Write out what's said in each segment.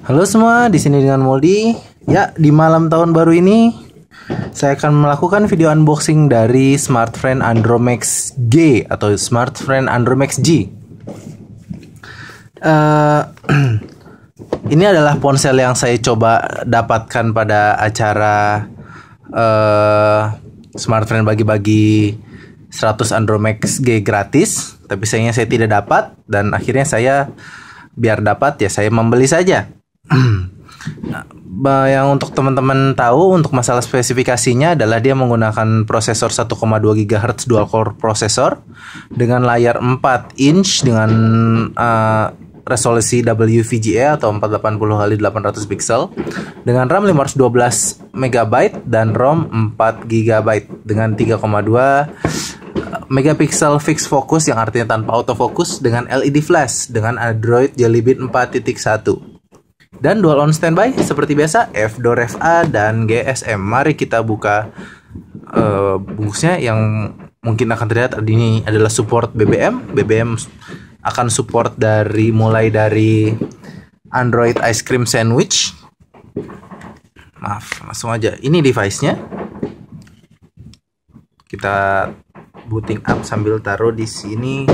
Halo semua, di sini dengan Moldi. Ya, di malam tahun baru ini saya akan melakukan video unboxing dari Smartfren Andromax G atau Smartfren Andromax G. Uh, ini adalah ponsel yang saya coba dapatkan pada acara uh, eh, Smartfren bagi-bagi 100 Andromax G gratis, tapi sayangnya saya tidak dapat dan akhirnya saya biar dapat ya saya membeli saja. Nah, yang untuk teman-teman tahu untuk masalah spesifikasinya adalah dia menggunakan prosesor 1,2 GHz dual core processor dengan layar 4 inch dengan uh, resolusi WVGA atau 480 x 800 pixel dengan RAM 512 MB dan ROM 4 GB dengan 3,2 megapixel fix focus yang artinya tanpa autofocus dengan LED flash dengan Android Jelly Bean 4.1 dan dual on standby seperti biasa F Fdor FA dan GSM. Mari kita buka uh, bungkusnya yang mungkin akan terlihat ini adalah support BBM. BBM akan support dari mulai dari Android Ice Cream Sandwich. Maaf, langsung aja. Ini device-nya. Kita booting up sambil taruh di sini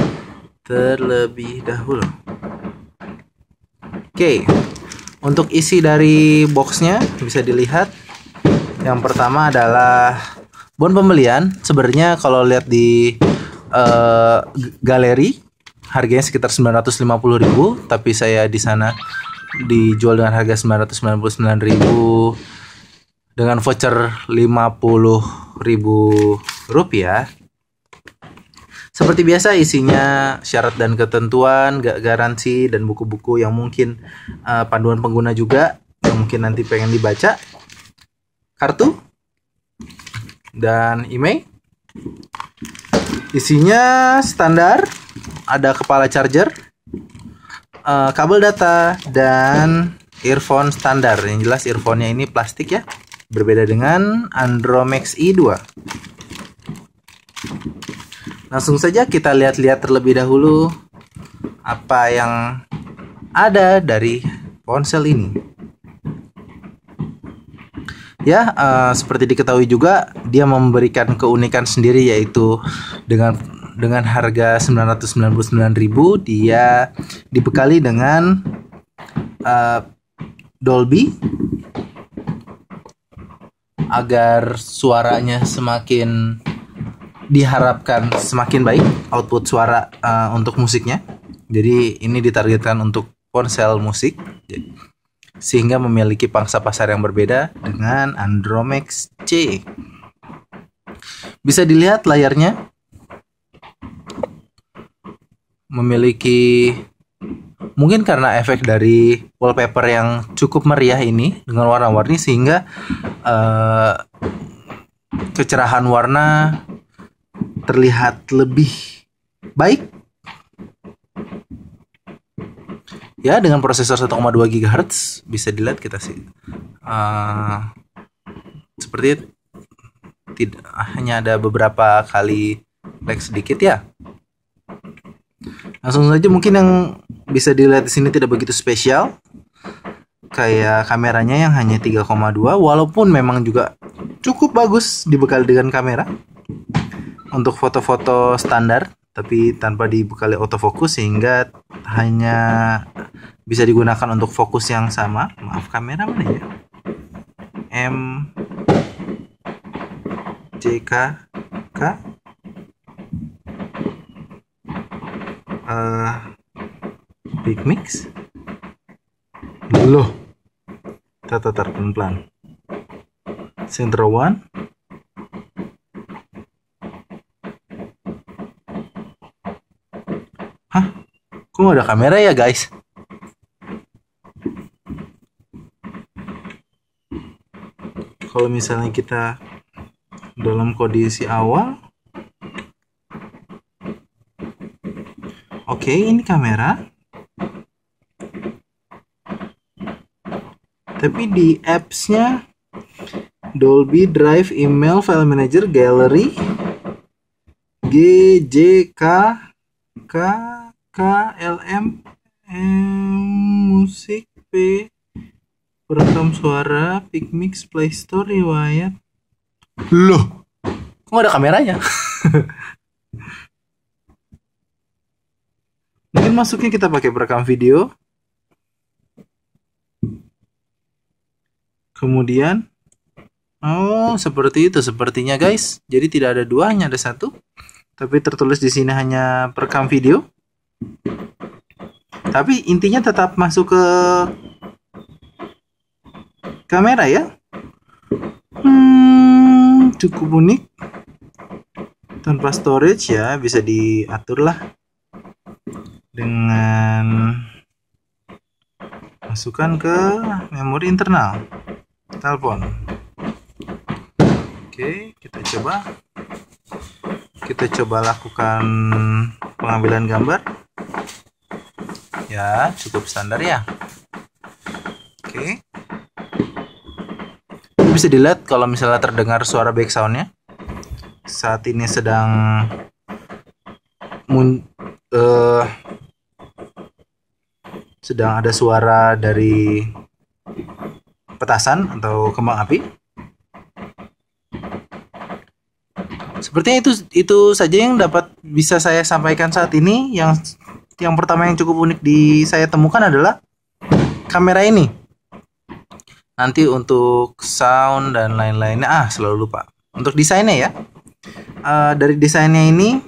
terlebih dahulu. Oke, okay, untuk isi dari boxnya bisa dilihat. Yang pertama adalah bon pembelian. Sebenarnya kalau lihat di uh, galeri harganya sekitar 950.000, tapi saya di sana dijual dengan harga 999.000 dengan voucher 50.000 rupiah. Seperti biasa isinya syarat dan ketentuan, gak garansi dan buku-buku yang mungkin uh, panduan pengguna juga yang mungkin nanti pengen dibaca. Kartu dan email. Isinya standar, ada kepala charger, uh, kabel data dan earphone standar. Yang jelas earphone-nya ini plastik ya. Berbeda dengan Andromax i2. Langsung saja kita lihat-lihat terlebih dahulu apa yang ada dari ponsel ini. Ya, uh, seperti diketahui juga dia memberikan keunikan sendiri yaitu dengan dengan harga 999.000 dia dibekali dengan uh, Dolby agar suaranya semakin diharapkan semakin baik output suara uh, untuk musiknya. Jadi ini ditargetkan untuk ponsel musik ya, sehingga memiliki pangsa pasar yang berbeda dengan Andromax C. Bisa dilihat layarnya memiliki mungkin karena efek dari wallpaper yang cukup meriah ini dengan warna-warni sehingga uh, kecerahan warna terlihat lebih baik ya dengan prosesor 1,2 GHz bisa dilihat kita sih uh, seperti tidak hanya ada beberapa kali lag sedikit ya langsung saja mungkin yang bisa dilihat di sini tidak begitu spesial kayak kameranya yang hanya 3,2 walaupun memang juga cukup bagus dibekali dengan kamera untuk foto-foto standar tapi tanpa dibekali autofocus sehingga hanya bisa digunakan untuk fokus yang sama. Maaf kamera mana ya? M JK K uh, eh, Big Mix loh tata pelan-pelan Centro One Kok gak ada kamera ya guys? Kalau misalnya kita dalam kondisi awal Oke, okay, ini kamera. Tapi di apps-nya Dolby Drive, Email, File Manager, Gallery, GJK, K, K L M musik P perekam suara Mix Play Store riwayat loh kok gak ada kameranya mungkin masuknya kita pakai perekam video kemudian oh seperti itu sepertinya guys jadi tidak ada duanya ada satu tapi tertulis di sini hanya perekam video tapi intinya tetap masuk ke kamera ya. Hmm, cukup unik. Tanpa storage ya bisa diatur lah dengan masukkan ke memori internal telepon. Oke, kita coba. Kita coba lakukan pengambilan gambar ya cukup standar ya oke okay. bisa dilihat kalau misalnya terdengar suara back soundnya saat ini sedang mun uh, sedang ada suara dari petasan atau kembang api sepertinya itu itu saja yang dapat bisa saya sampaikan saat ini yang yang pertama yang cukup unik di saya temukan adalah kamera ini. Nanti untuk sound dan lain-lainnya ah selalu lupa. Untuk desainnya ya. Uh, dari desainnya ini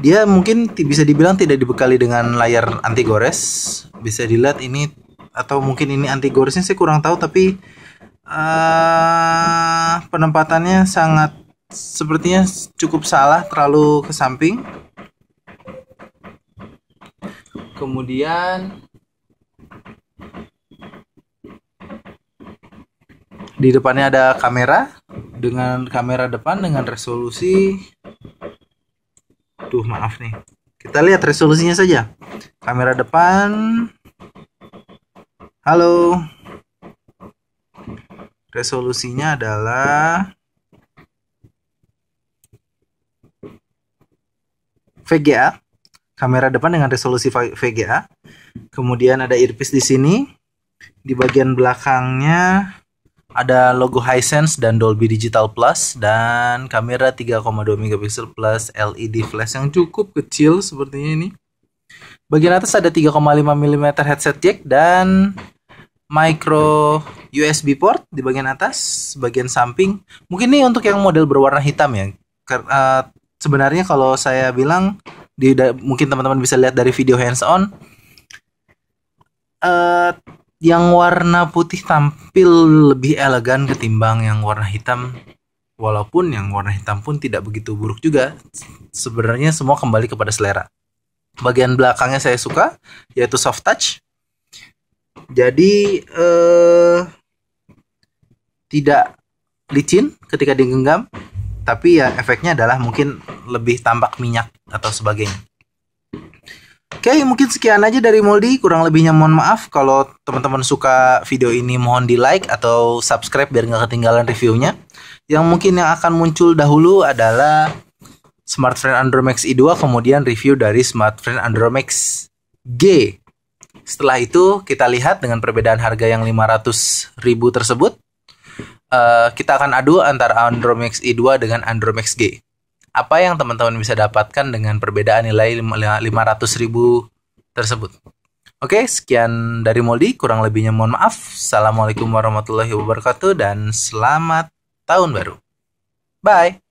dia mungkin bisa dibilang tidak dibekali dengan layar anti gores. Bisa dilihat ini atau mungkin ini anti goresnya saya kurang tahu tapi uh, penempatannya sangat sepertinya cukup salah terlalu ke samping kemudian di depannya ada kamera dengan kamera depan dengan resolusi tuh maaf nih kita lihat resolusinya saja kamera depan halo resolusinya adalah VGA kamera depan dengan resolusi VGA. Kemudian ada earpiece di sini. Di bagian belakangnya ada logo Hisense dan Dolby Digital Plus dan kamera 3,2 megapiksel plus LED flash yang cukup kecil sepertinya ini. Bagian atas ada 3,5 mm headset jack dan micro USB port di bagian atas, bagian samping. Mungkin ini untuk yang model berwarna hitam ya. Eh, sebenarnya kalau saya bilang di mungkin teman-teman bisa lihat dari video hands on uh, yang warna putih tampil lebih elegan ketimbang yang warna hitam walaupun yang warna hitam pun tidak begitu buruk juga sebenarnya semua kembali kepada selera bagian belakangnya saya suka yaitu soft touch jadi uh, tidak licin ketika digenggam tapi ya efeknya adalah mungkin lebih tampak minyak atau sebagainya. Oke, okay, mungkin sekian aja dari Moldi. Kurang lebihnya mohon maaf kalau teman-teman suka video ini mohon di like atau subscribe biar nggak ketinggalan reviewnya. Yang mungkin yang akan muncul dahulu adalah Android Max i2 kemudian review dari Android Max G. Setelah itu kita lihat dengan perbedaan harga yang 500 ribu tersebut uh, kita akan adu antara Andromax i2 dengan Andromax G. Apa yang teman-teman bisa dapatkan dengan perbedaan nilai 500 ribu tersebut? Oke, sekian dari Moldi. Kurang lebihnya mohon maaf. Assalamualaikum warahmatullahi wabarakatuh dan selamat tahun baru. Bye.